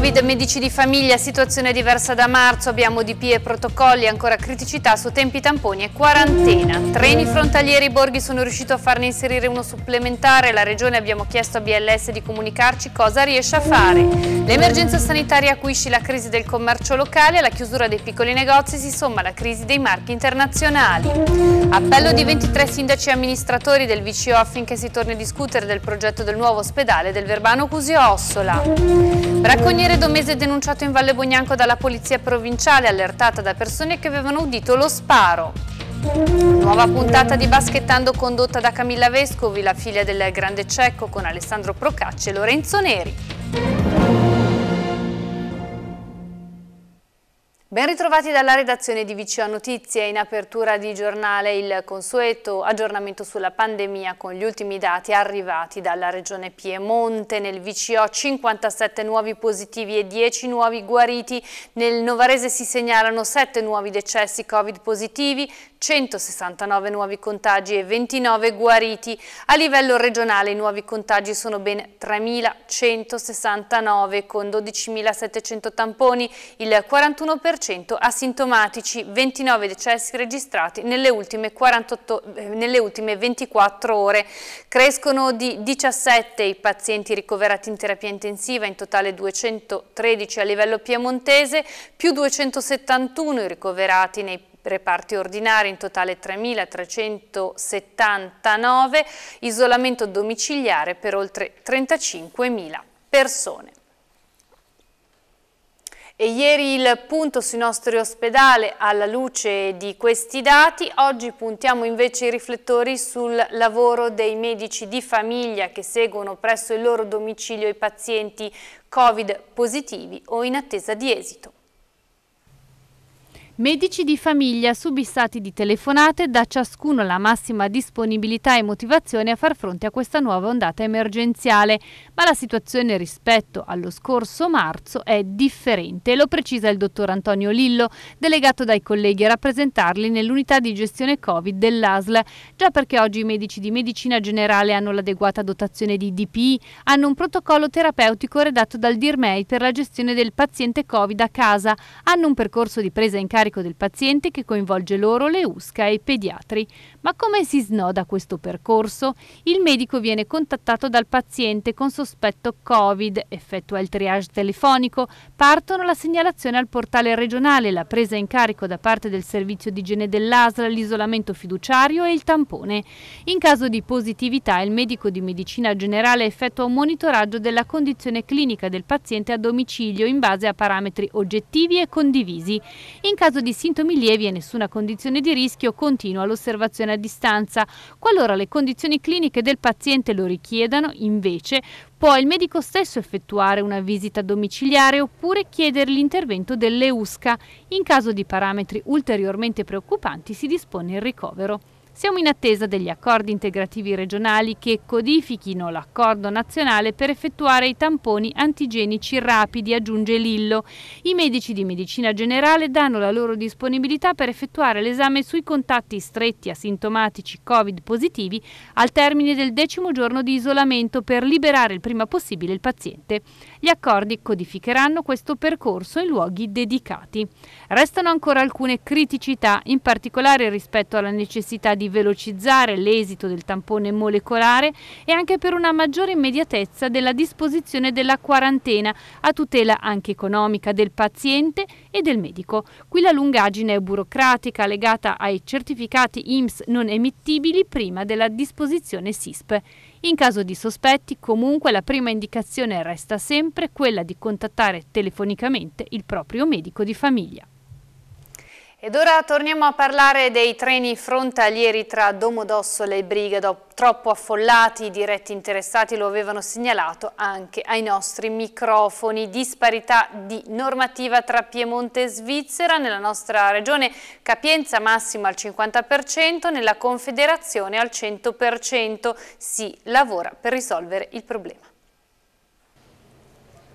Covid, medici di famiglia, situazione diversa da marzo, abbiamo DP e protocolli, ancora criticità su tempi tamponi e quarantena. Treni frontalieri Borghi sono riusciti a farne inserire uno supplementare, la regione abbiamo chiesto a BLS di comunicarci cosa riesce a fare. L'emergenza sanitaria acuisce la crisi del commercio locale, la chiusura dei piccoli negozi si somma la crisi dei marchi internazionali. Appello di 23 sindaci e amministratori del VCO affinché si torni a discutere del progetto del nuovo ospedale del Verbano Cusio Ossola. Bracconiere carabiniere domese è denunciato in Valle Bognanco dalla polizia provinciale, allertata da persone che avevano udito lo sparo. Nuova puntata di Basketando condotta da Camilla Vescovi, la figlia del grande cecco con Alessandro Procacci e Lorenzo Neri. Ben ritrovati dalla redazione di VCO Notizie. In apertura di giornale il consueto aggiornamento sulla pandemia con gli ultimi dati arrivati dalla regione Piemonte. Nel VCO 57 nuovi positivi e 10 nuovi guariti. Nel Novarese si segnalano 7 nuovi decessi Covid positivi, 169 nuovi contagi e 29 guariti. A livello regionale i nuovi contagi sono ben 3.169 con 12.700 tamponi, il 41% asintomatici, 29 decessi registrati nelle ultime, 48, eh, nelle ultime 24 ore. Crescono di 17 i pazienti ricoverati in terapia intensiva, in totale 213 a livello piemontese, più 271 i ricoverati nei reparti ordinari, in totale 3.379, isolamento domiciliare per oltre 35.000 persone. E ieri il punto sui nostri ospedali alla luce di questi dati, oggi puntiamo invece i riflettori sul lavoro dei medici di famiglia che seguono presso il loro domicilio i pazienti Covid positivi o in attesa di esito. Medici di famiglia subissati di telefonate, da ciascuno la massima disponibilità e motivazione a far fronte a questa nuova ondata emergenziale, ma la situazione rispetto allo scorso marzo è differente, lo precisa il dottor Antonio Lillo, delegato dai colleghi a rappresentarli nell'unità di gestione Covid dell'ASL, già perché oggi i medici di medicina generale hanno l'adeguata dotazione di DPI, hanno un protocollo terapeutico redatto dal DIRMEI per la gestione del paziente Covid a casa, hanno un percorso di presa in carico carico del paziente che coinvolge loro, le USCA e i pediatri. Ma come si snoda questo percorso? Il medico viene contattato dal paziente con sospetto Covid, effettua il triage telefonico, partono la segnalazione al portale regionale, la presa in carico da parte del servizio di igiene dell'ASL, l'isolamento fiduciario e il tampone. In caso di positività il medico di medicina generale effettua un monitoraggio della condizione clinica del paziente a domicilio in base a parametri oggettivi e condivisi. In caso caso di sintomi lievi e nessuna condizione di rischio continua l'osservazione a distanza. Qualora le condizioni cliniche del paziente lo richiedano, invece, può il medico stesso effettuare una visita domiciliare oppure chiedere l'intervento dell'EUSCA. In caso di parametri ulteriormente preoccupanti si dispone il ricovero. Siamo in attesa degli accordi integrativi regionali che codifichino l'accordo nazionale per effettuare i tamponi antigenici rapidi, aggiunge Lillo. I medici di medicina generale danno la loro disponibilità per effettuare l'esame sui contatti stretti asintomatici Covid positivi al termine del decimo giorno di isolamento per liberare il prima possibile il paziente. Gli accordi codificheranno questo percorso in luoghi dedicati. Restano ancora alcune criticità, in particolare rispetto alla necessità di velocizzare l'esito del tampone molecolare e anche per una maggiore immediatezza della disposizione della quarantena a tutela anche economica del paziente e del medico. Qui la lungaggine burocratica legata ai certificati IMSS non emittibili prima della disposizione SISP. In caso di sospetti, comunque, la prima indicazione resta sempre quella di contattare telefonicamente il proprio medico di famiglia. Ed ora torniamo a parlare dei treni frontalieri tra Domodossola e Brigado. troppo affollati, i diretti interessati lo avevano segnalato anche ai nostri microfoni. Disparità di normativa tra Piemonte e Svizzera, nella nostra regione capienza massima al 50%, nella Confederazione al 100%. Si lavora per risolvere il problema.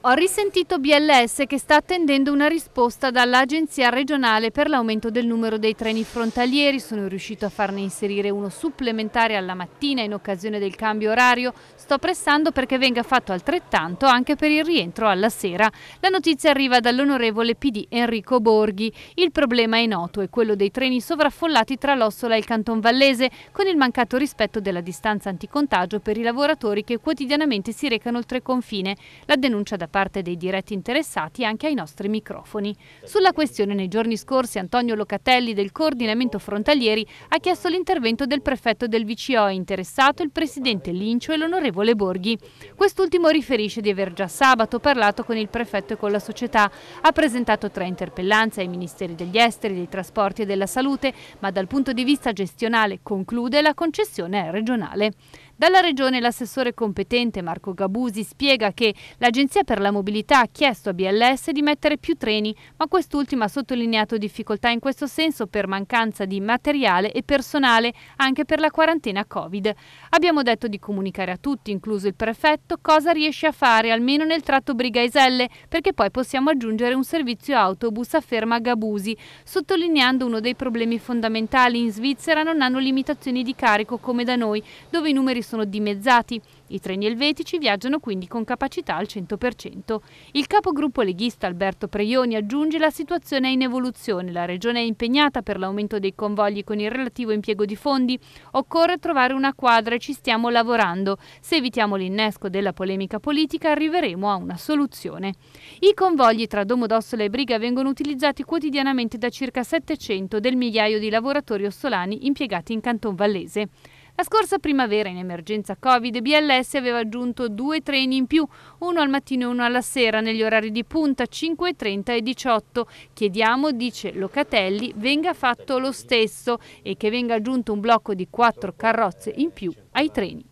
Ho risentito BLS che sta attendendo una risposta dall'Agenzia regionale per l'aumento del numero dei treni frontalieri. Sono riuscito a farne inserire uno supplementare alla mattina in occasione del cambio orario. Sto pressando perché venga fatto altrettanto anche per il rientro alla sera. La notizia arriva dall'onorevole PD Enrico Borghi. Il problema è noto, è quello dei treni sovraffollati tra l'Ossola e il Canton Vallese, con il mancato rispetto della distanza anticontagio per i lavoratori che quotidianamente si recano oltre confine. La denuncia da parte dei diretti interessati anche ai nostri microfoni. Sulla questione nei giorni scorsi Antonio Locatelli del coordinamento frontalieri ha chiesto l'intervento del prefetto del VCO interessato il presidente Lincio e l'onorevole Borghi. Quest'ultimo riferisce di aver già sabato parlato con il prefetto e con la società. Ha presentato tre interpellanze ai ministeri degli esteri, dei trasporti e della salute, ma dal punto di vista gestionale conclude la concessione regionale. Dalla Regione l'assessore competente Marco Gabusi spiega che l'Agenzia per la Mobilità ha chiesto a BLS di mettere più treni, ma quest'ultima ha sottolineato difficoltà in questo senso per mancanza di materiale e personale, anche per la quarantena Covid. Abbiamo detto di comunicare a tutti, incluso il prefetto, cosa riesce a fare, almeno nel tratto Brigaiselle, perché poi possiamo aggiungere un servizio autobus a ferma Gabusi, sottolineando uno dei problemi fondamentali in Svizzera non hanno limitazioni di carico come da noi, dove i numeri sono dimezzati. I treni elvetici viaggiano quindi con capacità al 100%. Il capogruppo leghista Alberto Preioni aggiunge la situazione è in evoluzione, la regione è impegnata per l'aumento dei convogli con il relativo impiego di fondi, occorre trovare una quadra e ci stiamo lavorando. Se evitiamo l'innesco della polemica politica arriveremo a una soluzione. I convogli tra Domodossola e Briga vengono utilizzati quotidianamente da circa 700 del migliaio di lavoratori ossolani impiegati in Canton Vallese. La scorsa primavera, in emergenza Covid, BLS aveva aggiunto due treni in più, uno al mattino e uno alla sera, negli orari di punta 5.30 e 18. Chiediamo, dice Locatelli, venga fatto lo stesso e che venga aggiunto un blocco di quattro carrozze in più ai treni.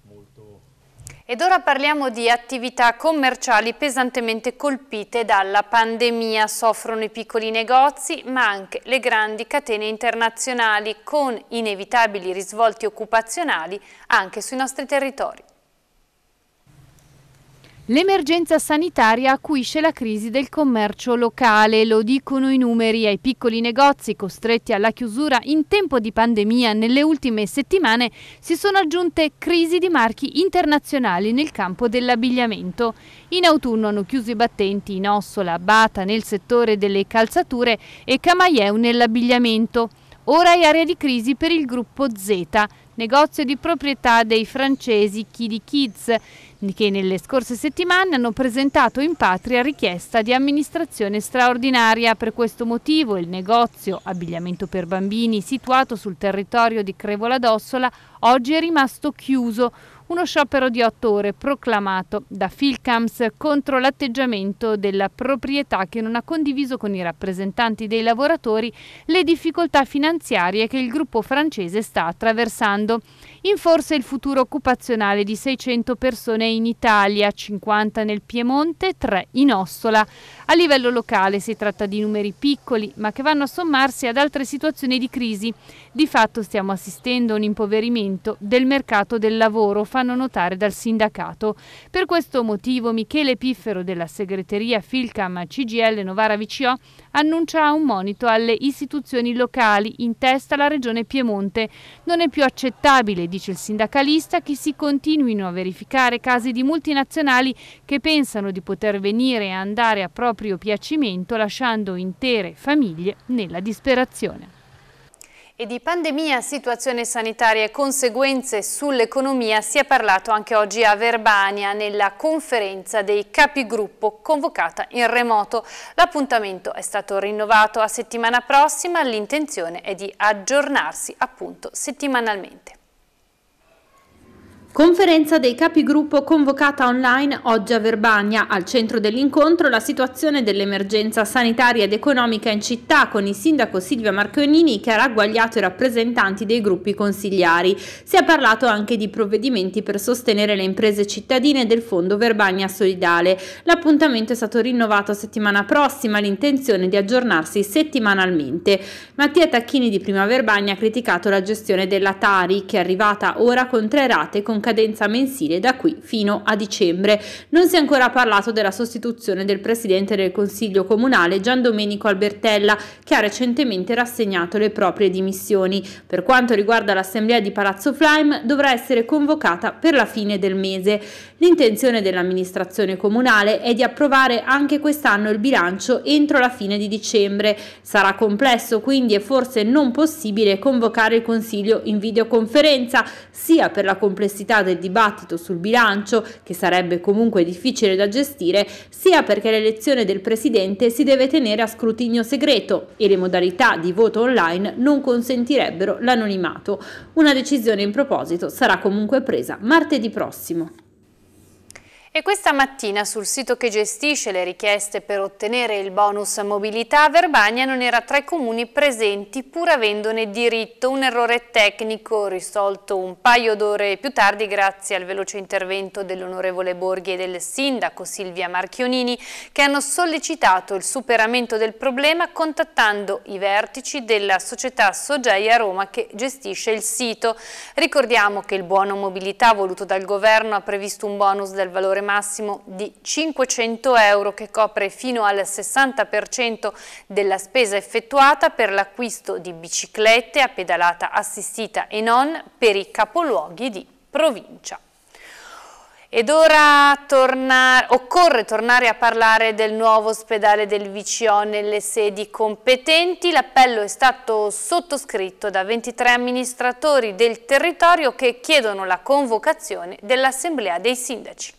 Ed ora parliamo di attività commerciali pesantemente colpite dalla pandemia. Soffrono i piccoli negozi, ma anche le grandi catene internazionali, con inevitabili risvolti occupazionali anche sui nostri territori. L'emergenza sanitaria acuisce la crisi del commercio locale, lo dicono i numeri ai piccoli negozi costretti alla chiusura in tempo di pandemia nelle ultime settimane si sono aggiunte crisi di marchi internazionali nel campo dell'abbigliamento. In autunno hanno chiuso i battenti in Ossola, Bata nel settore delle calzature e Camaieu nell'abbigliamento. Ora è area di crisi per il gruppo Z, negozio di proprietà dei francesi Kidi Kids, che nelle scorse settimane hanno presentato in patria richiesta di amministrazione straordinaria. Per questo motivo il negozio Abbigliamento per Bambini, situato sul territorio di Crevola d'Ossola, oggi è rimasto chiuso uno sciopero di otto ore proclamato da Filcams contro l'atteggiamento della proprietà che non ha condiviso con i rappresentanti dei lavoratori le difficoltà finanziarie che il gruppo francese sta attraversando. In forse il futuro occupazionale di 600 persone in Italia, 50 nel Piemonte, 3 in Ossola. A livello locale si tratta di numeri piccoli, ma che vanno a sommarsi ad altre situazioni di crisi. Di fatto stiamo assistendo a un impoverimento del mercato del lavoro, fanno notare dal sindacato. Per questo motivo Michele Piffero della segreteria Filcam CGL Novara VCO annuncia un monito alle istituzioni locali, in testa la Regione Piemonte. Non è più accettabile, dice il sindacalista, che si continuino a verificare casi di multinazionali che pensano di poter venire e andare a proprio piacimento lasciando intere famiglie nella disperazione. E di pandemia, situazione sanitaria e conseguenze sull'economia si è parlato anche oggi a Verbania nella conferenza dei capigruppo convocata in remoto. L'appuntamento è stato rinnovato a settimana prossima, l'intenzione è di aggiornarsi appunto settimanalmente. Conferenza dei capigruppo convocata online oggi a Verbania. Al centro dell'incontro la situazione dell'emergenza sanitaria ed economica in città con il sindaco Silvia Marconini che ha ragguagliato i rappresentanti dei gruppi consigliari. Si è parlato anche di provvedimenti per sostenere le imprese cittadine del fondo Verbania Solidale. L'appuntamento è stato rinnovato settimana prossima, l'intenzione di aggiornarsi settimanalmente. Mattia Tacchini di Prima Verbania ha criticato la gestione della Tari che è arrivata ora con tre rate con cadenza mensile da qui fino a dicembre. Non si è ancora parlato della sostituzione del presidente del Consiglio Comunale Gian Domenico Albertella che ha recentemente rassegnato le proprie dimissioni. Per quanto riguarda l'assemblea di Palazzo Flaim dovrà essere convocata per la fine del mese. L'intenzione dell'amministrazione comunale è di approvare anche quest'anno il bilancio entro la fine di dicembre. Sarà complesso quindi è forse non possibile convocare il Consiglio in videoconferenza sia per la complessità complessità del dibattito sul bilancio, che sarebbe comunque difficile da gestire, sia perché l'elezione del Presidente si deve tenere a scrutinio segreto e le modalità di voto online non consentirebbero l'anonimato. Una decisione in proposito sarà comunque presa martedì prossimo. E questa mattina sul sito che gestisce le richieste per ottenere il bonus mobilità, Verbania non era tra i comuni presenti pur avendone diritto. Un errore tecnico risolto un paio d'ore più tardi grazie al veloce intervento dell'onorevole Borghi e del sindaco Silvia Marchionini che hanno sollecitato il superamento del problema contattando i vertici della società Sogeia Roma che gestisce il sito. Ricordiamo che il buono mobilità voluto dal governo ha previsto un bonus del valore massimo di 500 euro che copre fino al 60% della spesa effettuata per l'acquisto di biciclette a pedalata assistita e non per i capoluoghi di provincia. Ed ora torna... occorre tornare a parlare del nuovo ospedale del VCO nelle sedi competenti. L'appello è stato sottoscritto da 23 amministratori del territorio che chiedono la convocazione dell'Assemblea dei Sindaci.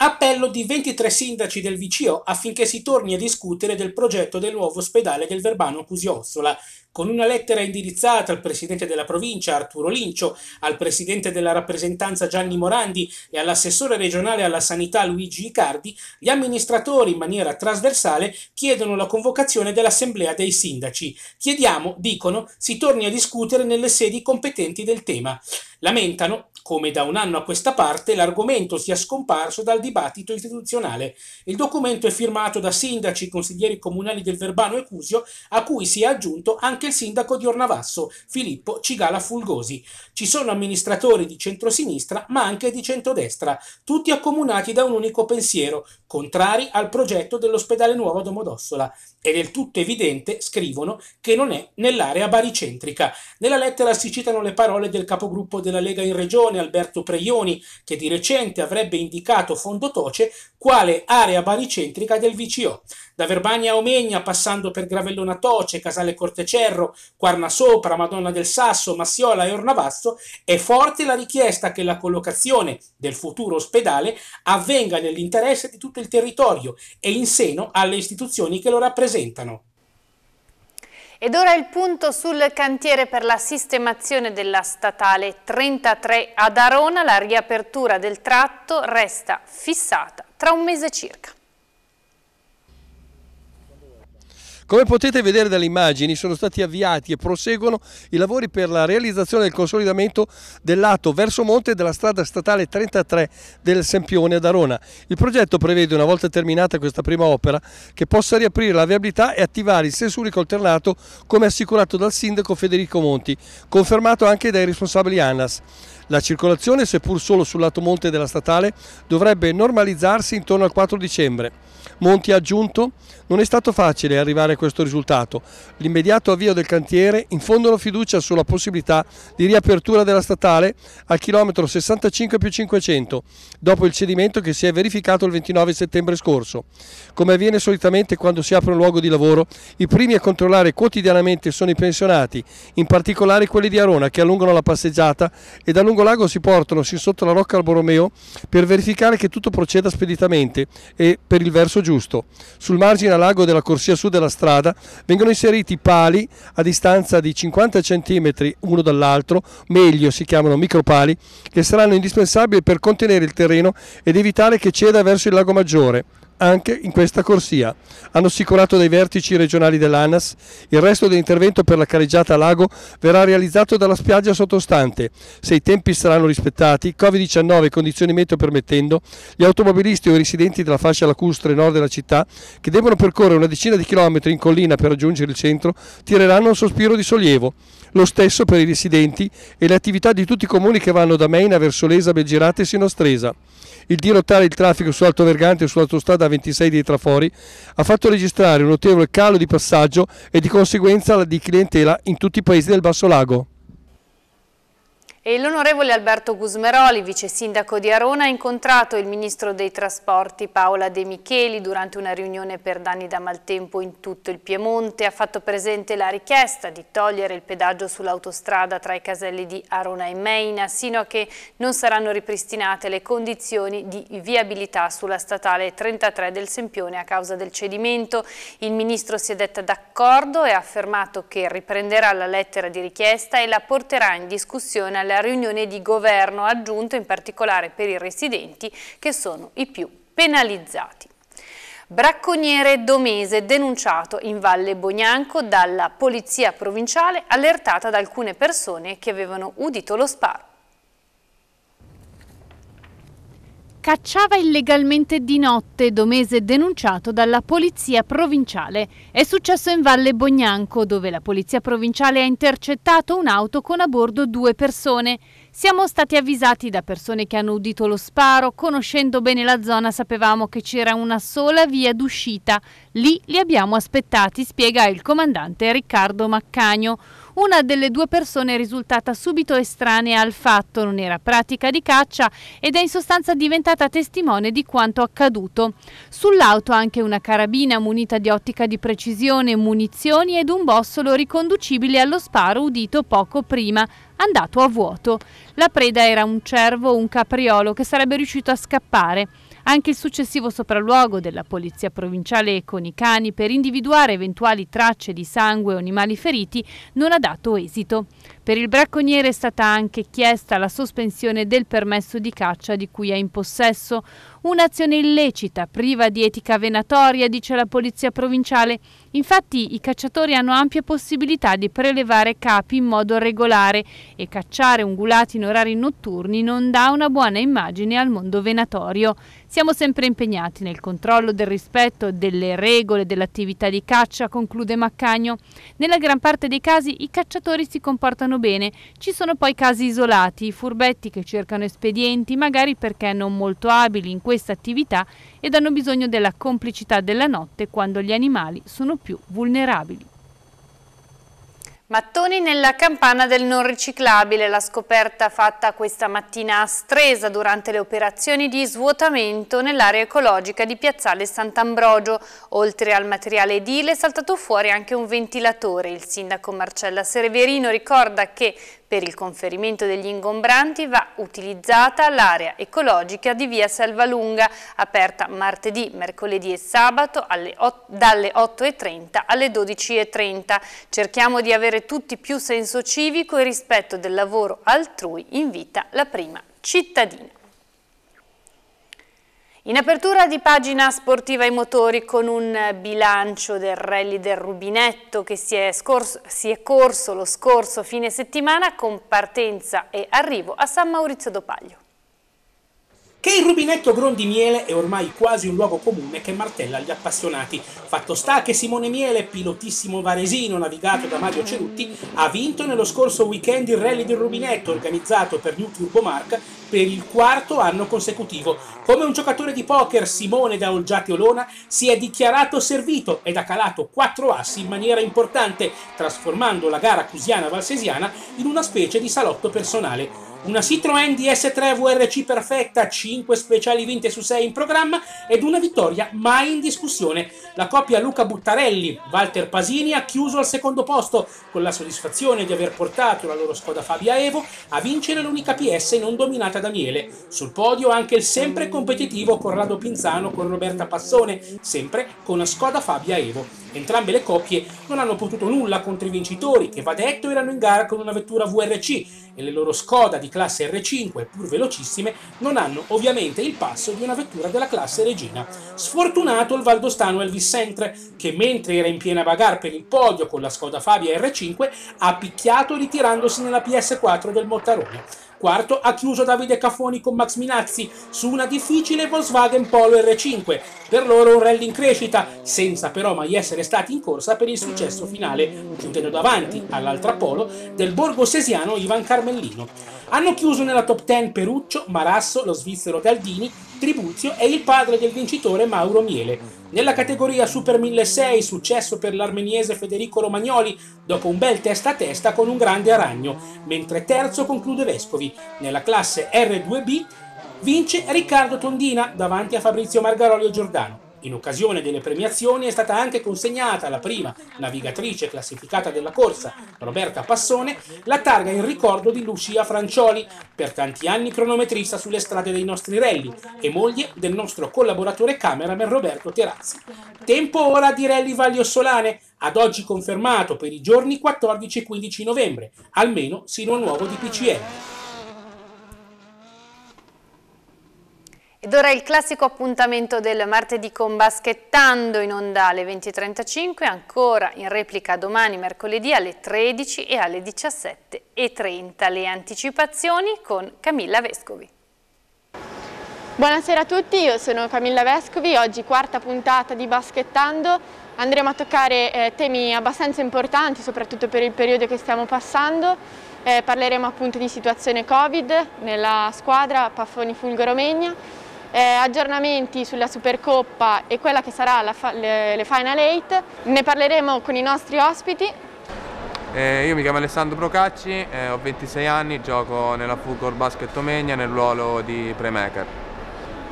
Appello di 23 sindaci del VCO affinché si torni a discutere del progetto del nuovo ospedale del Verbano Cusiozzola. Con una lettera indirizzata al presidente della provincia Arturo Lincio, al presidente della rappresentanza Gianni Morandi e all'assessore regionale alla sanità Luigi Icardi, gli amministratori in maniera trasversale chiedono la convocazione dell'assemblea dei sindaci. Chiediamo, dicono, si torni a discutere nelle sedi competenti del tema. Lamentano come da un anno a questa parte l'argomento sia scomparso dal dibattito istituzionale. Il documento è firmato da sindaci, consiglieri comunali del Verbano e Cusio, a cui si è aggiunto anche il sindaco di Ornavasso, Filippo Cigala Fulgosi. Ci sono amministratori di centrosinistra ma anche di centrodestra, tutti accomunati da un unico pensiero, contrari al progetto dell'ospedale nuovo a Domodossola. È del tutto evidente, scrivono, che non è nell'area baricentrica. Nella lettera si citano le parole del capogruppo della Lega in Regione, Alberto Preioni, che di recente avrebbe indicato Fondo Toce quale area baricentrica del VCO. Da Verbania a Omegna, passando per Gravellona Toce, Casale Cortecerro, Quarna Sopra, Madonna del Sasso, Massiola e Ornavasso, è forte la richiesta che la collocazione del futuro ospedale avvenga nell'interesse di tutto tutto il territorio e in seno alle istituzioni che lo rappresentano. Ed ora il punto sul cantiere per la sistemazione della statale 33 ad Arona. La riapertura del tratto resta fissata tra un mese circa. Come potete vedere dalle immagini sono stati avviati e proseguono i lavori per la realizzazione del consolidamento del lato verso monte della strada statale 33 del Sempione ad Arona. Il progetto prevede una volta terminata questa prima opera che possa riaprire la viabilità e attivare il sensurico alternato come assicurato dal sindaco Federico Monti, confermato anche dai responsabili ANAS. La circolazione, seppur solo sul lato monte della statale, dovrebbe normalizzarsi intorno al 4 dicembre. Monti ha aggiunto non è stato facile arrivare a questo risultato. L'immediato avvio del cantiere infondono fiducia sulla possibilità di riapertura della statale al chilometro 65 più 500, dopo il cedimento che si è verificato il 29 settembre scorso. Come avviene solitamente quando si apre un luogo di lavoro, i primi a controllare quotidianamente sono i pensionati, in particolare quelli di Arona che allungano la passeggiata e da Lungolago si portano sin sotto la Rocca al Borromeo per verificare che tutto proceda speditamente e per il verso giusto. Sul margine lago della corsia sud della strada vengono inseriti pali a distanza di 50 cm uno dall'altro, meglio si chiamano micropali, che saranno indispensabili per contenere il terreno ed evitare che ceda verso il lago maggiore anche in questa corsia. Hanno assicurato dai vertici regionali dell'ANAS, il resto dell'intervento per la careggiata a lago verrà realizzato dalla spiaggia sottostante. Se i tempi saranno rispettati, Covid-19 e condizioni meteo permettendo, gli automobilisti o i residenti della fascia lacustre nord della città, che devono percorrere una decina di chilometri in collina per raggiungere il centro, tireranno un sospiro di sollievo. Lo stesso per i residenti e le attività di tutti i comuni che vanno da Meina verso Lesa, Belgirate e Sinostresa il dirottare il traffico su Alto Vergante e sull'autostrada 26 dei Trafori ha fatto registrare un notevole calo di passaggio e di conseguenza di clientela in tutti i paesi del Basso Lago. E l'onorevole Alberto Gusmeroli, vice sindaco di Arona, ha incontrato il ministro dei trasporti Paola De Micheli durante una riunione per danni da maltempo in tutto il Piemonte. Ha fatto presente la richiesta di togliere il pedaggio sull'autostrada tra i caselli di Arona e Meina sino a che non saranno ripristinate le condizioni di viabilità sulla statale 33 del Sempione a causa del cedimento. Il ministro si è detto d'accordo e ha affermato che riprenderà la lettera di richiesta e la porterà in discussione alla riunione di governo aggiunto in particolare per i residenti che sono i più penalizzati. Bracconiere Domese denunciato in Valle Bognanco dalla polizia provinciale allertata da alcune persone che avevano udito lo sparo. cacciava illegalmente di notte, Domese denunciato dalla polizia provinciale. È successo in Valle Bognanco, dove la polizia provinciale ha intercettato un'auto con a bordo due persone. Siamo stati avvisati da persone che hanno udito lo sparo, conoscendo bene la zona sapevamo che c'era una sola via d'uscita. Lì li abbiamo aspettati, spiega il comandante Riccardo Maccagno. Una delle due persone è risultata subito estranea al fatto, non era pratica di caccia ed è in sostanza diventata testimone di quanto accaduto. Sull'auto anche una carabina munita di ottica di precisione, munizioni ed un bossolo riconducibile allo sparo udito poco prima, andato a vuoto. La preda era un cervo o un capriolo che sarebbe riuscito a scappare. Anche il successivo sopralluogo della Polizia Provinciale con i cani per individuare eventuali tracce di sangue o animali feriti non ha dato esito. Per il bracconiere è stata anche chiesta la sospensione del permesso di caccia di cui è in possesso. Un'azione illecita, priva di etica venatoria, dice la Polizia Provinciale, Infatti i cacciatori hanno ampie possibilità di prelevare capi in modo regolare e cacciare ungulati in orari notturni non dà una buona immagine al mondo venatorio. Siamo sempre impegnati nel controllo del rispetto delle regole dell'attività di caccia, conclude Maccagno. Nella gran parte dei casi i cacciatori si comportano bene, ci sono poi casi isolati, furbetti che cercano espedienti, magari perché non molto abili in questa attività ed hanno bisogno della complicità della notte quando gli animali sono più vulnerabili. Mattoni nella campana del non riciclabile, la scoperta fatta questa mattina a Stresa durante le operazioni di svuotamento nell'area ecologica di Piazzale Sant'Ambrogio. Oltre al materiale edile è saltato fuori anche un ventilatore. Il sindaco Marcella Severino ricorda che per il conferimento degli ingombranti va utilizzata l'area ecologica di via Salvalunga, aperta martedì, mercoledì e sabato alle 8, dalle 8.30 alle 12.30. Cerchiamo di avere tutti più senso civico e rispetto del lavoro altrui, invita la prima cittadina. In apertura di pagina sportiva i motori con un bilancio del rally del Rubinetto che si è, scorso, si è corso lo scorso fine settimana con partenza e arrivo a San Maurizio d'Opaglio. Che il rubinetto Grondi Miele è ormai quasi un luogo comune che martella gli appassionati. Fatto sta che Simone Miele, pilotissimo varesino navigato da Mario Cerutti, ha vinto nello scorso weekend il Rally del Rubinetto organizzato per New Turbo Mark per il quarto anno consecutivo. Come un giocatore di poker, Simone da Olgiate Olona si è dichiarato servito ed ha calato quattro assi in maniera importante, trasformando la gara cusiana-valsesiana in una specie di salotto personale una Citroën DS3 VRC perfetta, 5 speciali vinte su 6 in programma ed una vittoria mai in discussione. La coppia Luca Buttarelli, Walter Pasini ha chiuso al secondo posto con la soddisfazione di aver portato la loro Skoda Fabia Evo a vincere l'unica PS non dominata da Miele. Sul podio anche il sempre competitivo Corrado Pinzano con Roberta Passone, sempre con Skoda Fabia Evo. Entrambe le coppie non hanno potuto nulla contro i vincitori che va detto erano in gara con una vettura VRC e le loro Skoda di classe R5, pur velocissime, non hanno ovviamente il passo di una vettura della classe Regina. Sfortunato il valdostano Elvis Sentre, che mentre era in piena bagarre per il podio con la Skoda Fabia R5, ha picchiato ritirandosi nella PS4 del Mottarone. Quarto ha chiuso Davide Cafoni con Max Minazzi su una difficile Volkswagen Polo R5. Per loro un rally in crescita, senza però mai essere stati in corsa per il successo finale, chiudendo davanti all'altra Polo del borgosesiano Ivan Carmellino. Hanno chiuso nella top 10 Peruccio, Marasso, lo svizzero Galdini Tribuzio è il padre del vincitore Mauro Miele. Nella categoria Super 1006 successo per l'armeniese Federico Romagnoli dopo un bel testa a testa con un grande aragno, mentre terzo conclude Vescovi. Nella classe R2B vince Riccardo Tondina davanti a Fabrizio Margarolio Giordano. In occasione delle premiazioni è stata anche consegnata alla prima navigatrice classificata della corsa, Roberta Passone, la targa in ricordo di Lucia Francioli, per tanti anni cronometrista sulle strade dei nostri rally e moglie del nostro collaboratore cameraman Roberto Terazzi. Tempo ora di rally Valiosolane, ad oggi confermato per i giorni 14 e 15 novembre, almeno sino a nuovo di PCM. Ed ora il classico appuntamento del martedì con Baschettando in onda alle 20.35, ancora in replica domani mercoledì alle 13 e alle 17.30. Le anticipazioni con Camilla Vescovi. Buonasera a tutti, io sono Camilla Vescovi, oggi quarta puntata di Baschettando. Andremo a toccare eh, temi abbastanza importanti, soprattutto per il periodo che stiamo passando. Eh, parleremo appunto di situazione Covid nella squadra Paffoni Fulgo Romegna eh, aggiornamenti sulla Supercoppa e quella che sarà le, le, Final 8. Ne parleremo con i nostri ospiti. Eh, io mi chiamo Alessandro Procacci, eh, ho 26 anni, gioco nella Fulgor Basket Omegna nel ruolo di playmaker.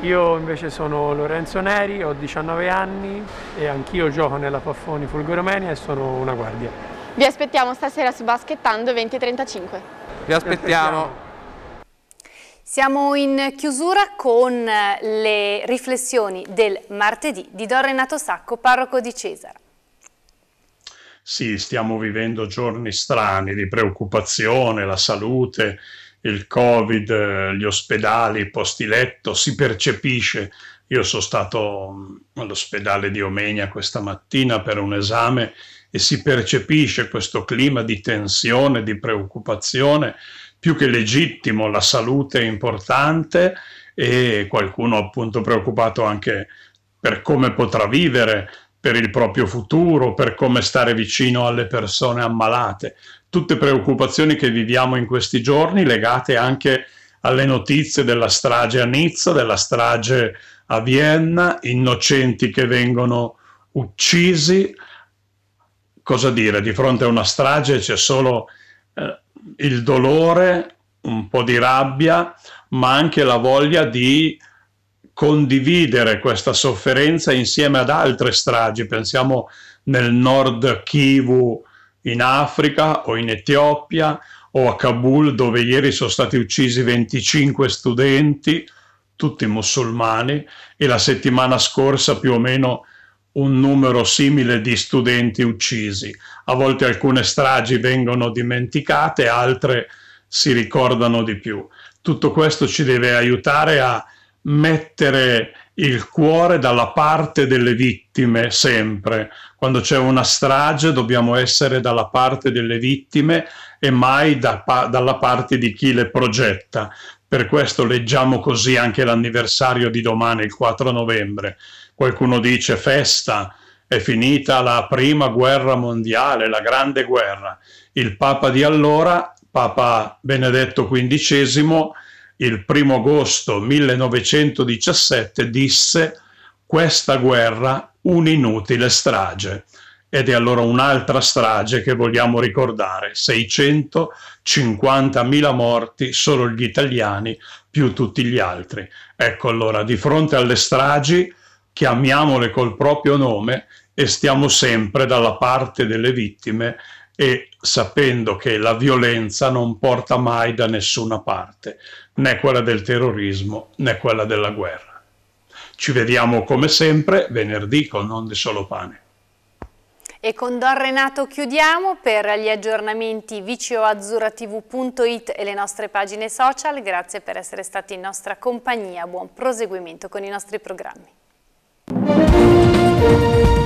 Io invece sono Lorenzo Neri, ho 19 anni e anch'io gioco nella Paffoni Fulgor Omegna e sono una guardia. Vi aspettiamo stasera su Baskettando 2035. Vi aspettiamo. Siamo in chiusura con eh, le riflessioni del martedì di Don Renato Sacco, parroco di Cesara. Sì, stiamo vivendo giorni strani di preoccupazione, la salute, il Covid, eh, gli ospedali, i posti letto, si percepisce. Io sono stato mm, all'ospedale di Omegna questa mattina per un esame e si percepisce questo clima di tensione, di preoccupazione più che legittimo, la salute è importante e qualcuno appunto preoccupato anche per come potrà vivere, per il proprio futuro, per come stare vicino alle persone ammalate. Tutte preoccupazioni che viviamo in questi giorni legate anche alle notizie della strage a Nizza, della strage a Vienna, innocenti che vengono uccisi. Cosa dire, di fronte a una strage c'è solo eh, il dolore, un po' di rabbia, ma anche la voglia di condividere questa sofferenza insieme ad altre stragi. Pensiamo nel nord Kivu in Africa o in Etiopia o a Kabul dove ieri sono stati uccisi 25 studenti, tutti musulmani, e la settimana scorsa più o meno un numero simile di studenti uccisi. A volte alcune stragi vengono dimenticate, altre si ricordano di più. Tutto questo ci deve aiutare a mettere il cuore dalla parte delle vittime sempre. Quando c'è una strage dobbiamo essere dalla parte delle vittime e mai da pa- dalla parte di chi le progetta. Per questo leggiamo così anche l'anniversario di domani, il 4 novembre. Qualcuno dice festa, è finita la prima guerra mondiale, la grande guerra. Il Papa di allora, Papa Benedetto XV, il primo agosto 1917 disse questa guerra un'inutile strage. Ed è allora un'altra strage che vogliamo ricordare, 650.000 morti solo gli italiani più tutti gli altri. Ecco allora, di fronte alle stragi chiamiamole col proprio nome e stiamo sempre dalla parte delle vittime e sapendo che la violenza non porta mai da nessuna parte, né quella del terrorismo né quella della guerra. Ci vediamo come sempre venerdì con Non di Solo Pane. E con Don Renato chiudiamo per gli aggiornamenti vicioazzurratv.it e le nostre pagine social. Grazie per essere stati in nostra compagnia. Buon proseguimento con i nostri programmi. Música